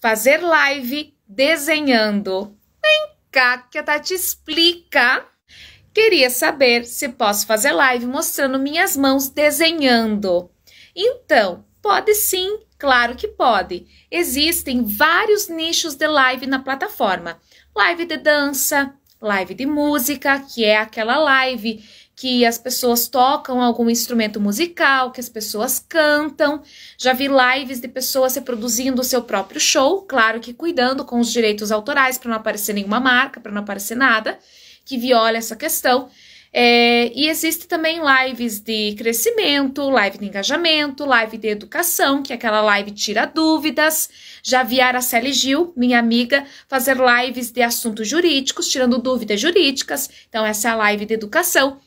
fazer live desenhando. Vem cá que a Tati explica. Queria saber se posso fazer live mostrando minhas mãos desenhando. Então, pode sim, claro que pode. Existem vários nichos de live na plataforma: live de dança, live de música, que é aquela live que as pessoas tocam algum instrumento musical, que as pessoas cantam. Já vi lives de pessoas reproduzindo o seu próprio show, claro que cuidando com os direitos autorais para não aparecer nenhuma marca, para não aparecer nada que viola essa questão. É, e existe também lives de crescimento, live de engajamento, live de educação, que é aquela live tira dúvidas. Já vi a Araceli Gil, minha amiga, fazer lives de assuntos jurídicos, tirando dúvidas jurídicas. Então, essa é a live de educação.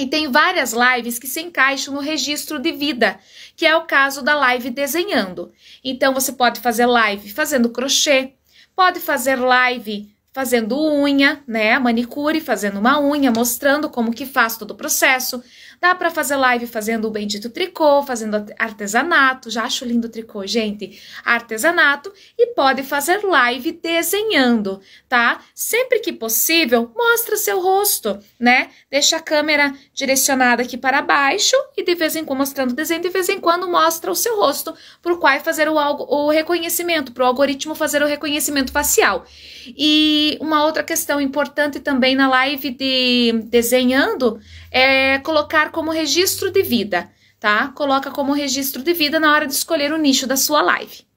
E tem várias lives que se encaixam no registro de vida, que é o caso da live desenhando. Então você pode fazer live fazendo crochê, pode fazer live fazendo unha, né, manicure, fazendo uma unha, mostrando como que faz todo o processo. Dá para fazer live fazendo o bendito tricô, fazendo artesanato, já acho lindo o tricô, gente. Artesanato e pode fazer live desenhando, tá? Sempre que possível, mostra seu rosto, né? Deixa a câmera direcionada aqui para baixo e de vez em quando mostrando o desenho, de vez em quando mostra o seu rosto para o qual fazer o, o reconhecimento, para o algoritmo fazer o reconhecimento facial. E e uma outra questão importante também na live de desenhando é colocar como registro de vida, tá? Coloca como registro de vida na hora de escolher o nicho da sua live.